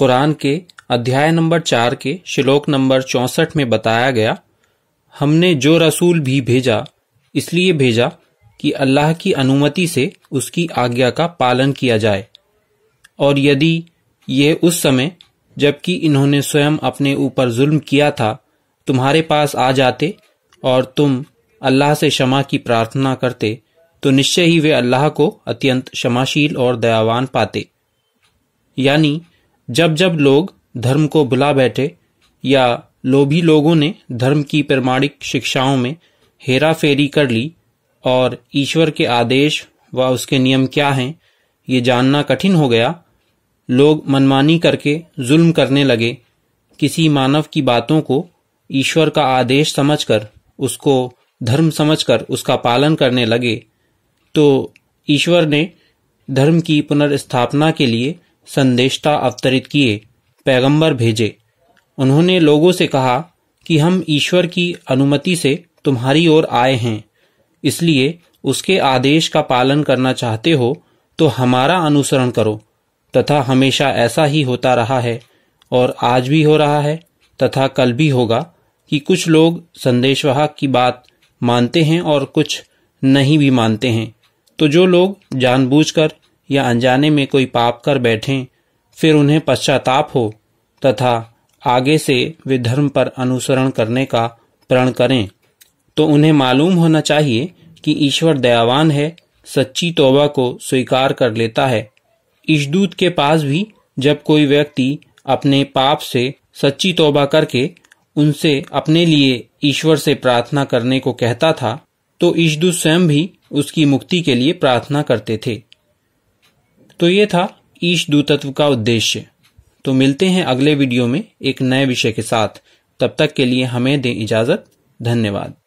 कुरान के अध्याय नंबर चार के श्लोक नंबर चौंसठ में बताया गया हमने जो रसूल भी भेजा इसलिए भेजा कि अल्लाह की अनुमति से उसकी आज्ञा का पालन किया जाए और यदि यह उस समय जबकि इन्होंने स्वयं अपने ऊपर जुल्म किया था तुम्हारे पास आ जाते और तुम अल्लाह से क्षमा की प्रार्थना करते तो निश्चय ही वे अल्लाह को अत्यंत क्षमाशील और दयावान पाते यानी जब जब लोग धर्म को भुला बैठे या लोभी लोगों ने धर्म की प्रमाणिक शिक्षाओं में हेरा फेरी कर ली और ईश्वर के आदेश व उसके नियम क्या हैं ये जानना कठिन हो गया लोग मनमानी करके जुल्म करने लगे किसी मानव की बातों को ईश्वर का आदेश समझकर उसको धर्म समझकर उसका पालन करने लगे तो ईश्वर ने धर्म की पुनर्स्थापना के लिए संदेशता अवतरित किए पैगंबर भेजे उन्होंने लोगों से कहा कि हम ईश्वर की अनुमति से तुम्हारी ओर आए हैं इसलिए उसके आदेश का पालन करना चाहते हो तो हमारा अनुसरण करो तथा हमेशा ऐसा ही होता रहा है और आज भी हो रहा है तथा कल भी होगा कि कुछ लोग संदेशवाहक की बात मानते हैं और कुछ नहीं भी मानते हैं तो जो लोग जानबूझकर या अनजाने में कोई पाप कर बैठें फिर उन्हें पश्चाताप हो तथा आगे से वे धर्म पर अनुसरण करने का प्रण करें तो उन्हें मालूम होना चाहिए कि ईश्वर दयावान है सच्ची तोबा को स्वीकार कर लेता है इशदूत के पास भी जब कोई व्यक्ति अपने पाप से सच्ची तोबा करके उनसे अपने लिए ईश्वर से प्रार्थना करने को कहता था तो इशदूत स्वयं भी उसकी मुक्ति के लिए प्रार्थना करते थे तो ये था ईश दूतत्व का उद्देश्य तो मिलते हैं अगले वीडियो में एक नए विषय के साथ तब तक के लिए हमें दें इजाज़त धन्यवाद